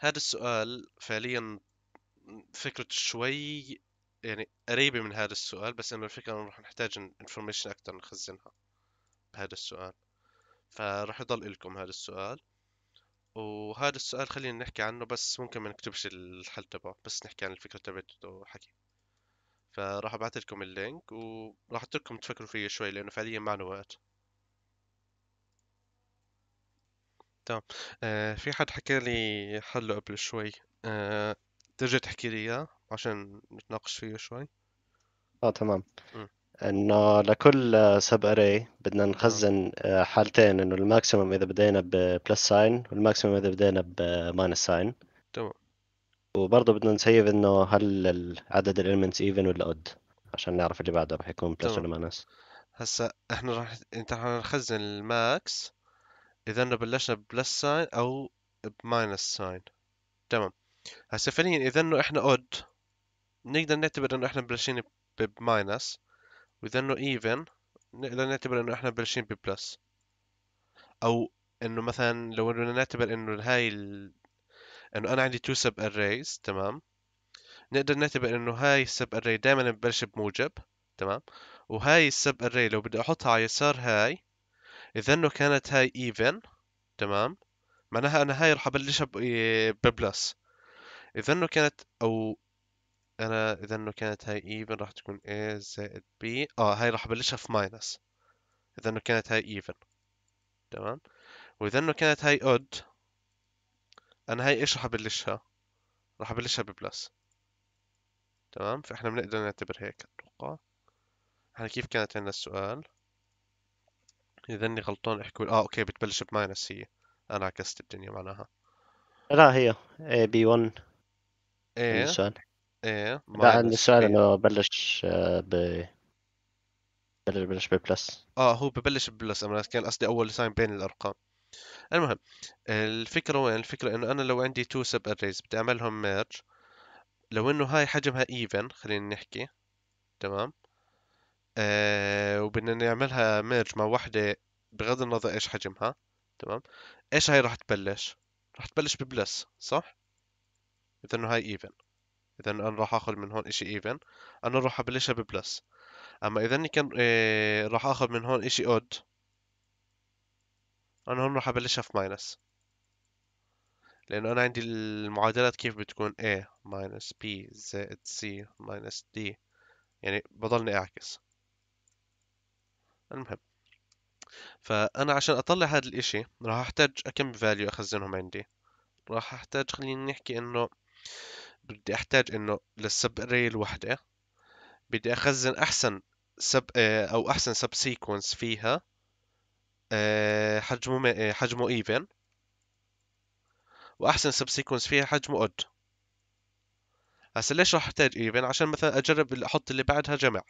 هذا السؤال فعليا فكرته شوي يعني قريبة من هذا السؤال بس انه الفكرة انه رح نحتاج انفورميشن اكتر نخزنها بهذا السؤال فرح يضل لكم هذا السؤال وهذا السؤال خلينا نحكي عنه بس ممكن ما نكتبش الحل تبعه بس نحكي عن الفكرة تبعته حكي فراح ابعث لكم اللينك وراح اترككم تفكروا فيه شوي لانه فعليا ما وقت تمام آه في حد حكى لي حله قبل شوي آه ترجع تحكي لي اياه عشان نتناقش فيه شوي اه تمام انه لكل سب اري بدنا نخزن آه، حالتين انه الماكسيمم اذا بدينا ببلس ساين والماكسيمم اذا بدينا بماينس ساين تمام وبرضه بدنا نسيف انه هل عدد الاليمنتس ايفن ولا اود عشان نعرف اللي بعده راح يكون بلس ولا ماينس هسا احنا راح انت رح نخزن الماكس إذا بلشنا ببلس ساين أو بماينس ساين تمام هسا فعليا إذا إنه إحنا أود نقدر نعتبر إنه إحنا بلشين بماينس وإذا إنه إيفن نقدر نعتبر إنه إحنا بلشين ببلس أو إنه مثلا لو بدنا نعتبر إنه هاي ال... إنه أنا عندي تو سب أريز تمام نقدر نعتبر إنه هاي السب أري دائما ببلش بموجب تمام وهاي السب أري لو بدي أحطها على يسار هاي اذا انه كانت هاي ايفن تمام معناها انا هاي راح ابلشها ببلس اذا انه كانت او انا اذا انه كانت هاي ايفن راح تكون a زائد b اه هاي راح ابلشها في ماينس اذا انه كانت هاي ايفن تمام واذا انه كانت هاي اود انا هاي ايش راح ابلشها راح ابلشها ببلس تمام فاحنا بنقدر نعتبر هيك اتوقع احنا كيف كانت عندنا السؤال اذا اني غلطان احكوا اه اوكي بتبلش بماينس هي انا عكست الدنيا معناها لا هي اي بي 1 ايه السؤال ايه لا عندي سؤال انه بلش آه، ب ببلش ببلس اه هو ببلش ببلس انا كان قصدي اول ساين بين الارقام المهم الفكرة وين الفكرة انه انا لو عندي تو سب اريز بدي اعملهم ميرج لو انه هاي حجمها ايفن خلينا نحكي تمام آه وبدنا نعملها ميرج مع وحدة بغض النظر ايش حجمها تمام ايش هاي راح تبلش راح تبلش ببلس صح اذا انه هاي ايفن اذا انا راح اخذ من هون اشي ايفن انا راح ابلشها ببلس اما اذا اني كان إيه راح اخذ من هون اشي اود انا هون راح ابلشها في ماينس لانه انا عندي المعادلات كيف بتكون a ماينس b زائد c ماينس d يعني بضلني اعكس المهم فأنا عشان أطلع هذا الإشي راح أحتاج كم فاليو أخزنهم عندي راح أحتاج خلينا نحكي إنه بدي أحتاج إنه للسب أري الوحدة بدي أخزن أحسن سب آه، أو أحسن آه، آه، سب سيكونس فيها حجمه حجمه ايفن واحسن سب سيكونس فيها حجمه اود هسا ليش راح احتاج ايفن عشان مثلا اجرب احط اللي بعدها جمع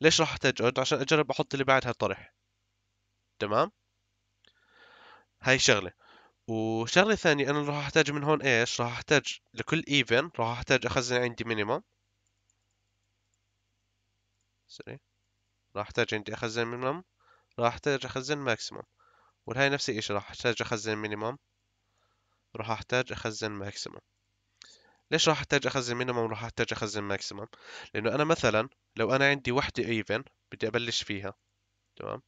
ليش راح احتاج أجرب عشان أجرب أحط اللي بعدها طرح تمام هاي شغلة وشغلة ثانية أنا راح أحتاج من هون إيش راح أحتاج لكل ايفن راح أحتاج أخزن عندي مينيمم سوري راح أحتاج عندي أخزن مينيمم راح أحتاج أخزن ماكسيمم والهاي نفس الشيء راح أحتاج أخزن مينيمم راح أحتاج أخزن ماكسيمم ليش راح احتاج اخزن مينيمم راح احتاج اخزن ماكسيمم لانه انا مثلا لو انا عندي وحده ايفن بدي ابلش فيها تمام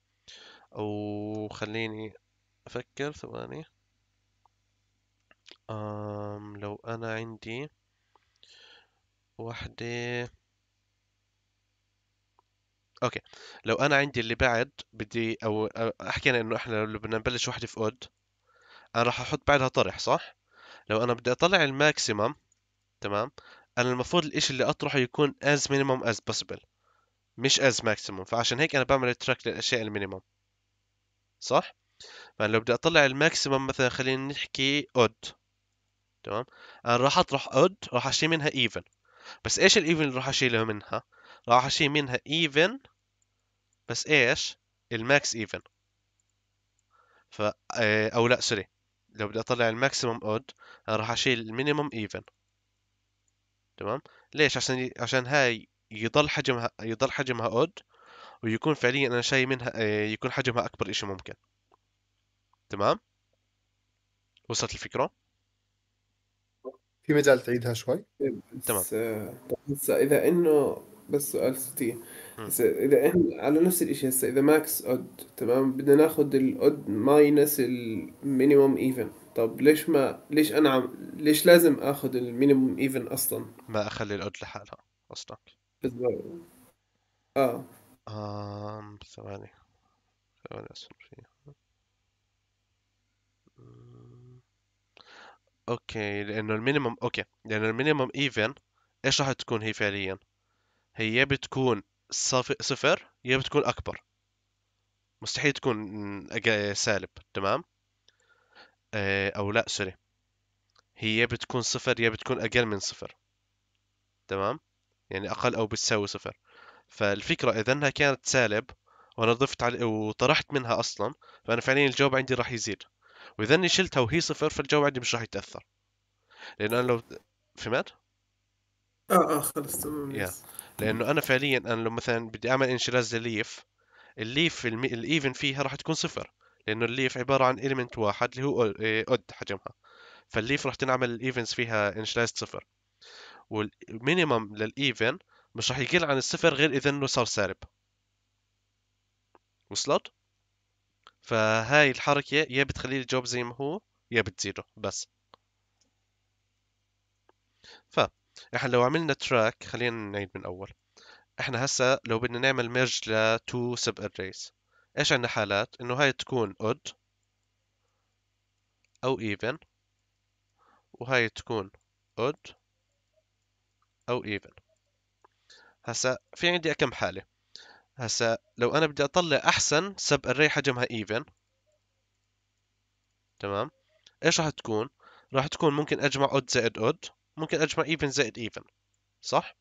او خليني افكر ثواني أم لو انا عندي وحده اوكي لو انا عندي اللي بعد بدي او احكينا انه احنا لو بدنا نبلش وحده في اود انا راح احط بعدها طرح صح لو انا بدي اطلع الماكسيمم تمام انا المفروض الاشي اللي اطرحه يكون as minimum as possible مش as maximum فعشان هيك انا بعمل تراك للاشياء المينيموم صح فانا لو بدي اطلع الماكسيمم مثلا خلينا نحكي odd تمام انا راح اطرح odd راح اشيل منها even بس ايش الايفن اللي راح اشيله منها راح اشيل منها ايفن بس ايش الماكس ايفن ف آه، او لا سوري لو بدي اطلع الماكسيمم اود راح اشيل المينيمم ايفن تمام ليش عشان عشان هاي يضل حجمها يضل حجمها اود ويكون فعليا انا شاي منها آه، يكون حجمها اكبر اشي ممكن تمام وصلت الفكره في مجال تعيدها شوي تمام بس آه، اذا انه بس سؤال ستي بس اذا إن على نفس الشيء هسه اذا ماكس اود تمام بدنا ناخذ الاود ماينس المينيموم ايفن طب ليش ما ليش انا عم ليش لازم اخذ المينيموم ايفن اصلا ما اخلي الاود لحالها قصدك بالضبط اه آم ثواني ثواني اصبر فيها اوكي لانه المينيموم اوكي لانه المينيموم ايفن ايش راح تكون هي فعليا هي بتكون صف... صفر يا بتكون اكبر مستحيل تكون سالب تمام آه، أو لأ سوري هي بتكون صفر يا بتكون أقل من صفر تمام يعني أقل أو بتساوي صفر فالفكرة إذا أنها كانت سالب وأنا ضفت علي وطرحت منها أصلا فأنا فعليا الجواب عندي راح يزيد وإذا أني شلتها وهي صفر فالجواب عندي مش راح يتأثر لأن أنا لو فهمت؟ اه اه خلص تمام yeah. لانه انا فعليا انا لو مثلا بدي اعمل انشراز لليف الليف الايفن فيها راح تكون صفر لأنه الليف عبارة عن إيليمنت واحد اللي هو أود إيه، حجمها فالليف رح تنعمل الايفنتس فيها إنشلايز صفر والمينيمم للإيفن مش رح يقل عن الصفر غير إذا إنه صار سالب وصلت؟ فهاي الحركة يا بتخلي الجوب زي ما هو يا بتزيده بس ف احنا لو عملنا تراك خلينا نعيد من اول احنا هسا لو بدنا نعمل ميرج لتو سب اريز ايش عندنا حالات انه هاي تكون اود او even وهاي تكون اود او even هسا في عندي كم حالة هسا لو انا بدي اطلع احسن سب اري حجمها even تمام ايش راح تكون راح تكون ممكن اجمع اود زائد اود ممكن اجمع even زائد even صح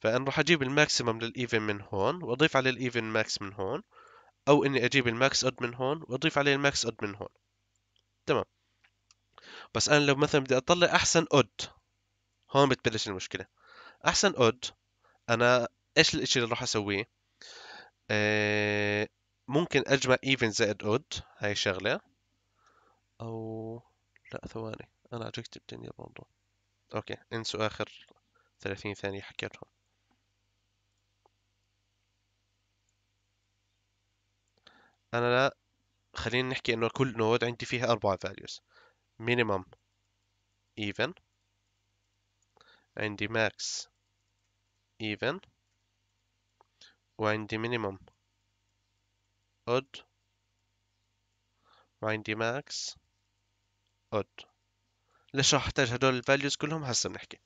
فانا راح اجيب الماكسيمم للايفن من هون واضيف على الايفن ماكس من هون او اني اجيب الماكس اد من هون واضيف عليه الماكس اد من هون تمام بس انا لو مثلا بدي اطلع احسن اد هون بتبلش المشكله احسن اد انا ايش الاشي اللي راح اسويه آه، ممكن اجمع ايفن زائد اد هاي شغله او لا ثواني انا عجقت الدنيا برضو اوكي انسوا اخر 30 ثانيه حكيتهم انا لا خلينا نحكي انه كل نود عندي فيها اربع values minimum even عندي max even وعندي minimum odd وعندي max odd ليش راح احتاج هدول الفاليوز كلهم هسه بنحكي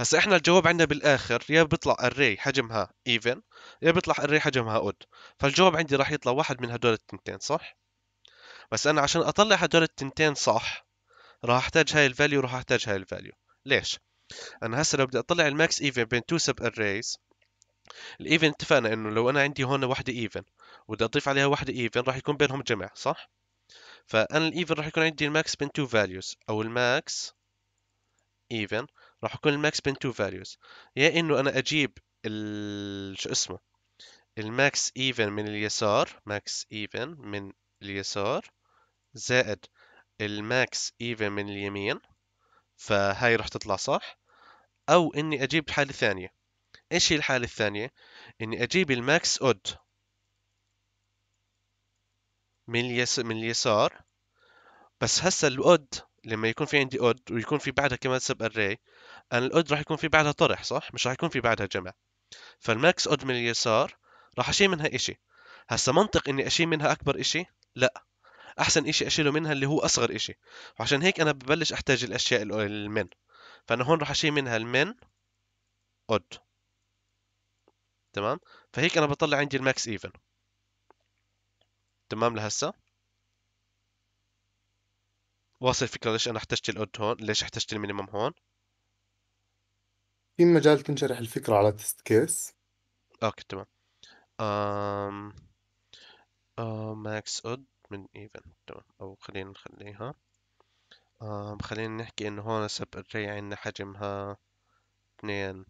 هسا احنا الجواب عندنا بالاخر يا بيطلع array حجمها even يا بيطلع array حجمها odd فالجواب عندي راح يطلع واحد من هدول التنتين صح بس انا عشان اطلع هدول التنتين صح راح احتاج هاي الفاليو راح احتاج هاي الفاليو ليش انا هسه لو بدي اطلع الماكس even بين تو سب arrays الايفن اتفقنا انه لو انا عندي هون وحده even وبدي اضيف عليها وحده even راح يكون بينهم جمع صح فانا الايفن راح يكون عندي الماكس بين تو فاليوز او الماكس ايفن راح يكون الماكس بين تو فاليوز يا انه انا اجيب شو اسمه الماكس ايفن من اليسار ماكس ايفن من اليسار زائد الماكس ايفن من اليمين فهاي راح تطلع صح او اني اجيب حالة ثانية ايش هي الحالة الثانية اني اجيب الماكس اود من اليس من اليسار بس هسا الاود لما يكون في عندي اود ويكون في بعدها كمان سب اري انا الاود راح يكون في بعدها طرح صح مش راح يكون في بعدها جمع فالماكس اود من اليسار راح اشيل منها اشي هسا منطق اني اشيل منها اكبر اشي لا احسن اشي اشيله منها اللي هو اصغر اشي وعشان هيك انا ببلش احتاج الاشياء المن فانا هون راح اشيل منها المن اود تمام فهيك انا بطلع عندي الماكس ايفن تمام لهسا واصل الفكرة ليش أنا احتجت الأود هون ليش احتجت المينيمم هون في مجال تنشرح الفكرة على تست كيس أوكي تمام أم... أم... ماكس أود من ايفن تمام أو خلينا نخليها أم... خلينا نحكي إنه هون سب الري عندنا حجمها اثنين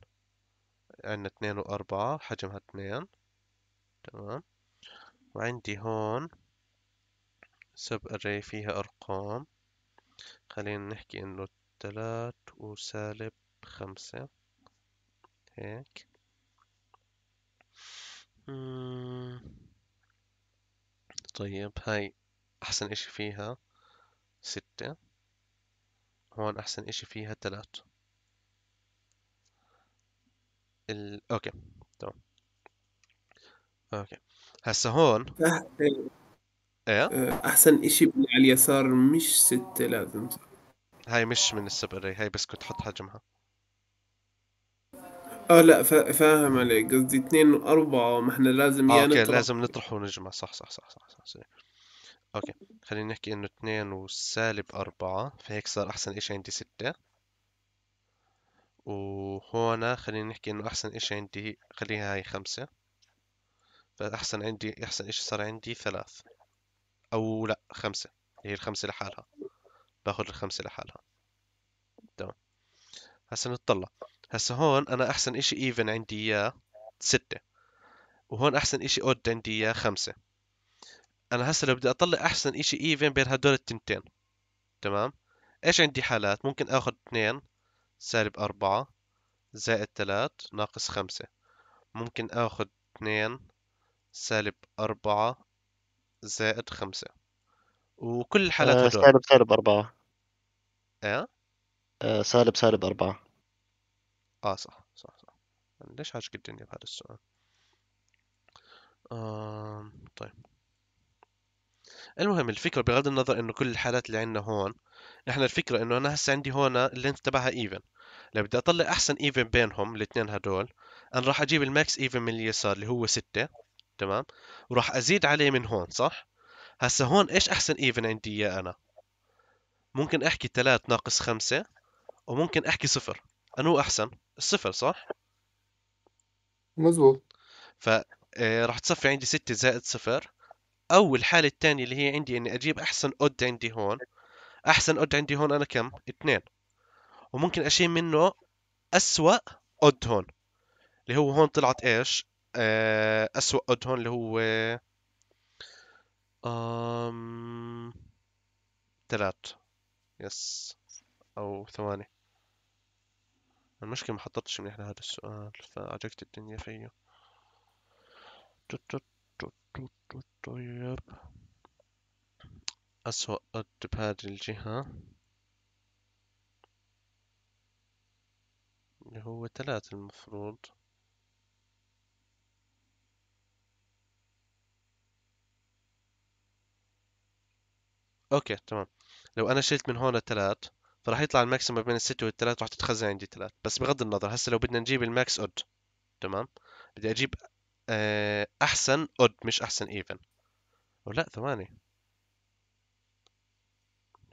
عندنا اثنين وأربعة حجمها اثنين تمام وعندي هون سب أري فيها أرقام خلينا نحكي إنه تلات وسالب خمسة هيك طيب هاي أحسن إشي فيها ستة هون أحسن إشي فيها تلات ال... أوكي اوكي هسه هون تحت ايه آه، احسن اشي على اليسار مش ستة لازم هاي مش من السبري هاي بس كنت حط حجمها اه لا فا... فاهم عليك قصدي اثنين واربعة ما احنا لازم آه يعني اوكي نطرح. لازم نطرح ونجمع صح صح صح صح, صح, صح. اوكي خلينا نحكي انه اثنين وسالب اربعة فهيك صار احسن اشي عندي ستة وهون خلينا نحكي انه احسن اشي عندي خليها هاي خمسة فأحسن عندي أحسن إشي صار عندي ثلاث أو لأ خمسة هي الخمسة لحالها باخذ الخمسة لحالها تمام هسا نطلع هسا هون أنا أحسن إشي إيفن عندي إياه ستة وهون أحسن إشي أود عندي إياه خمسة أنا هسا لو بدي أطلع أحسن إشي إيفن بين هدول التنتين تمام إيش عندي حالات ممكن آخذ اثنين سالب أربعة زائد ثلاث ناقص خمسة ممكن آخذ اثنين سالب أربعة زائد خمسة وكل الحالات آه، هدول سالب سالب أربعة إيه آه، سالب سالب أربعة آه صح صح صح ليش عاجك الدنيا بهذا السؤال آه، طيب المهم الفكرة بغض النظر إنه كل الحالات اللي عندنا هون نحن الفكرة إنه أنا هسه عندي هون اللينث تبعها إيفن لو بدي أطلع أحسن إيفن بينهم الاثنين هدول أنا راح أجيب الماكس إيفن من اليسار اللي هو ستة تمام وراح ازيد عليه من هون صح هسا هون ايش احسن ايفن عندي اياه انا ممكن احكي 3 ناقص 5 وممكن احكي صفر انو احسن الصفر صح مزبوط ف آه، راح تصفي عندي 6 زائد صفر او الحاله الثانيه اللي هي عندي اني اجيب احسن اود عندي هون احسن اود عندي هون انا كم اثنين وممكن اشيل منه اسوا اود هون اللي هو هون طلعت ايش آه، أسوأ اود هون اللي هو أم... ثلاث يس أو ثواني المشكلة ما حطيتش منيح لهذا السؤال فعجقت الدنيا فيه طيب أسوأ أد بهذه الجهة اللي هو ثلاثة المفروض اوكي تمام لو انا شلت من هون ثلاث فراح يطلع الماكسيمم بين الستة والثلاث راح تتخزن عندي ثلاث بس بغض النظر هسه لو بدنا نجيب الماكس اود تمام بدي اجيب آه، احسن اود مش احسن ايفن او لا ثواني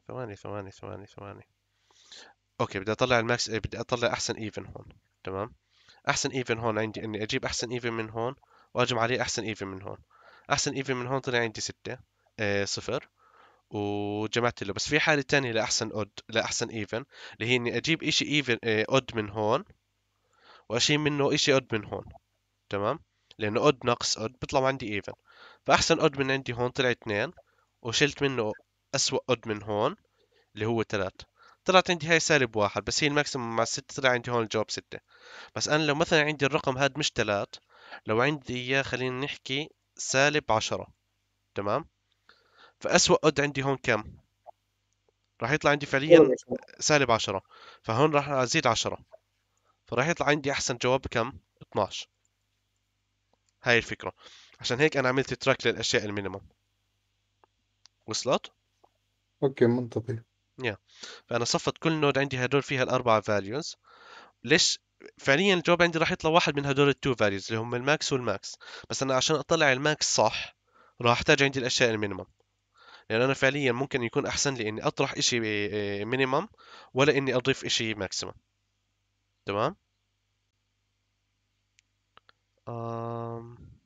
ثواني ثواني ثواني ثواني اوكي بدي اطلع الماكس آه، بدي اطلع احسن ايفن هون تمام احسن ايفن هون عندي اني اجيب احسن ايفن من هون واجمع عليه احسن ايفن من هون احسن ايفن من هون طلع عندي ستة آه صفر وجمعت له بس في حالة تانية لأحسن أود لأحسن إيفن اللي هي إني أجيب إشي إيفن أود آه، من هون وأشيل منه إشي أود من هون تمام لأنه أود ناقص أود بيطلع عندي إيفن فأحسن أود من عندي هون طلع اثنين وشلت منه أسوأ أود من هون اللي هو ثلاث طلعت عندي هاي سالب واحد بس هي الماكسيموم مع ستة طلع عندي هون الجواب ستة بس أنا لو مثلا عندي الرقم هاد مش ثلاث لو عندي إياه خلينا نحكي سالب عشرة تمام فأسوأ أود عندي هون كم راح يطلع عندي فعليا سالب 10 فهون راح أزيد 10 فراح يطلع عندي أحسن جواب كم 12 هاي الفكرة عشان هيك أنا عملت تراك للأشياء المينيموم وصلت؟ اوكي منطقي يا فأنا صفت كل نود عندي هدول فيها الأربعة فاليوز ليش فعليا الجواب عندي راح يطلع واحد من هدول التو فاليوز اللي هم الماكس والماكس بس أنا عشان أطلع الماكس صح راح أحتاج عندي الأشياء المينيموم يعني انا فعليا ممكن يكون احسن لي اني اطرح اشي مينيمم آه، آه، ولا اني اضيف اشي ماكسيمم تمام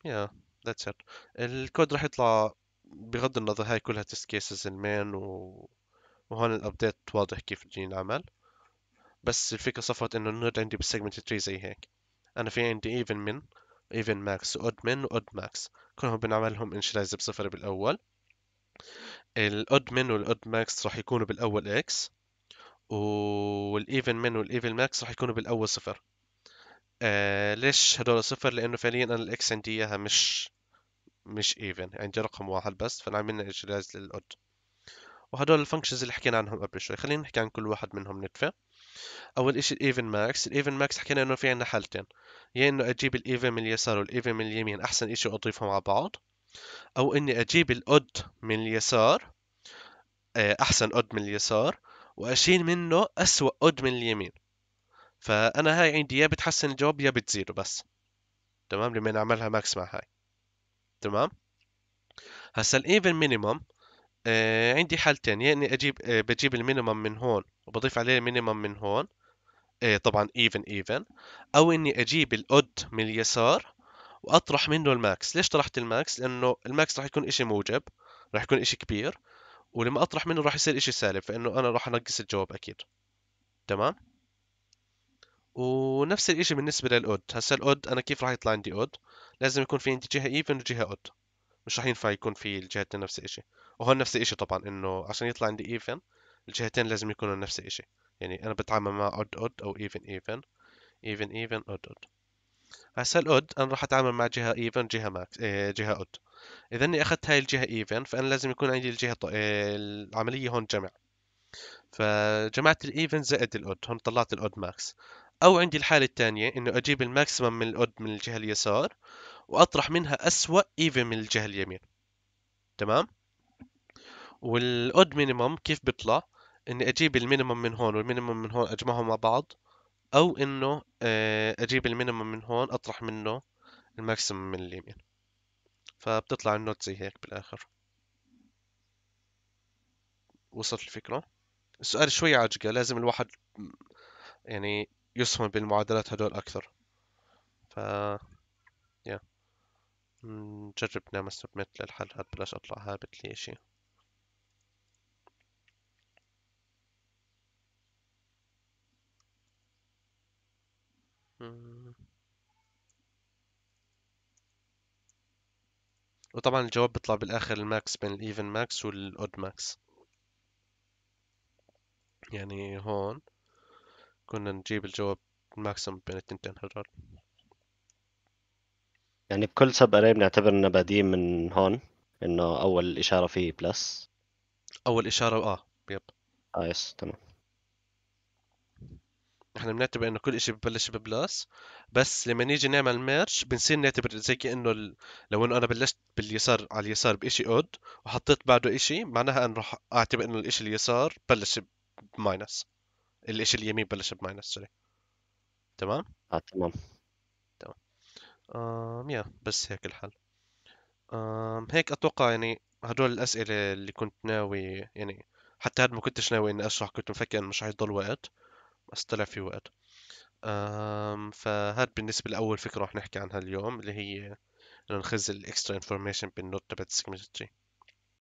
يا ذاتس ات الكود راح يطلع بغض النظر هاي كلها تست كيسز المين و... وهون الابديت واضح كيف جاي العمل بس الفكرة صفت انه النود عندي بالسيجمنت تري زي هيك انا في عندي ايفن من ايفن ماكس و من اود ماكس كلهم بنعملهم initialize بصفر بالاول الاود من والاود ماكس راح يكونوا بالاول اكس والايفن من والايفن ماكس راح يكونوا بالاول صفر آه ليش هدول صفر لانه فعليا انا الاكس عندي اياها مش مش ايفن يعني عندي رقم واحد بس فانا عملنا للاود وهدول الفانكشنز اللي حكينا عنهم قبل شوي خلينا نحكي عن كل واحد منهم نتفه اول اشي الايفن ماكس الايفن ماكس حكينا انه في عندنا حالتين يا انه اجيب الايفن من اليسار والايفن من اليمين احسن اشي اضيفهم على بعض أو إني أجيب الاود من اليسار آه، أحسن اود من اليسار وأشيل منه أسوأ اود من اليمين فأنا هاي عندي يا بتحسن الجواب يا بتزيده بس تمام لما نعملها ماكس مع هاي تمام هسا الايفن مينيمم آه عندي حالتين يا اني اجيب آه بجيب المينيمم من هون وبضيف عليه المينيمم من هون آه طبعا ايفن ايفن او اني اجيب الاود من اليسار واطرح منه الماكس ليش طرحت الماكس لانه الماكس راح يكون إشي موجب راح يكون إشي كبير ولما اطرح منه راح يصير إشي سالب فانه انا راح انقص الجواب اكيد تمام ونفس الإشي بالنسبة للأود هسا الأود أنا كيف راح يطلع عندي أود لازم يكون في عندي جهة ايفن وجهة أود مش راح ينفع يكون في الجهتين نفس الإشي وهون نفس الإشي طبعا إنه عشان يطلع عندي ايفن الجهتين لازم يكونوا نفس الإشي يعني أنا بتعامل مع أود أود أو ايفن ايفن ايفن ايفن أود أود هسا الاود انا راح اتعامل مع جهه ايفن جهه ماكس إيه، جهه اود اذا اني اخذت هاي الجهه ايفن فانا لازم يكون عندي الجهه ط... إيه، العمليه هون جمع فجمعت الايفن زائد الاود هون طلعت الاود ماكس او عندي الحاله الثانيه انه اجيب الماكسيمم من الاود من الجهه اليسار واطرح منها اسوا ايفن من الجهه اليمين تمام والاود مينيمم كيف بيطلع اني اجيب المينيمم من هون والمينيمم من هون اجمعهم مع بعض او انه آه، اجيب المينيمم من هون اطرح منه الماكسيمم من اليمين فبتطلع النوت زي هيك بالاخر وصلت الفكرة السؤال شوي عجقة لازم الواحد يعني يسهم بالمعادلات هدول اكثر ف يا نجرب نعمل سبميت للحل هاد بلاش اطلع هابط لي اشي وطبعا الجواب بيطلع بالآخر الماكس بين الإيفن ماكس والأود ماكس يعني هون كنا نجيب الجواب الماكسيم بين التنتين هدول يعني بكل سب أري بنعتبر إنه بادئين من هون إنه أول إشارة فيه بلس أول إشارة آه يب آه يس تمام نحن بنعتبر انه كل شيء ببلش ببلس بس لما نيجي نعمل ميرش بنصير نعتبر زي كانه ال... لو انه انا بلشت باليسار على اليسار بشيء اود وحطيت بعده شيء معناها انه رح اعتبر انه الشيء اليسار بلش بماينس الشيء اليمين بلش بماينس سوري تمام؟ اه تمام تمام يا بس هيك الحل آم هيك اتوقع يعني هدول الاسئله اللي كنت ناوي يعني حتى هاد ما كنتش ناوي اني اشرح كنت مفكر انه مش حيضل وقت أصطلع في وقت فهاد بالنسبة لأول فكرة رح نحكي عنها اليوم اللي هي إنه نخزن الإكسترا انفورميشن بالنوت تبعت السيجمنت تري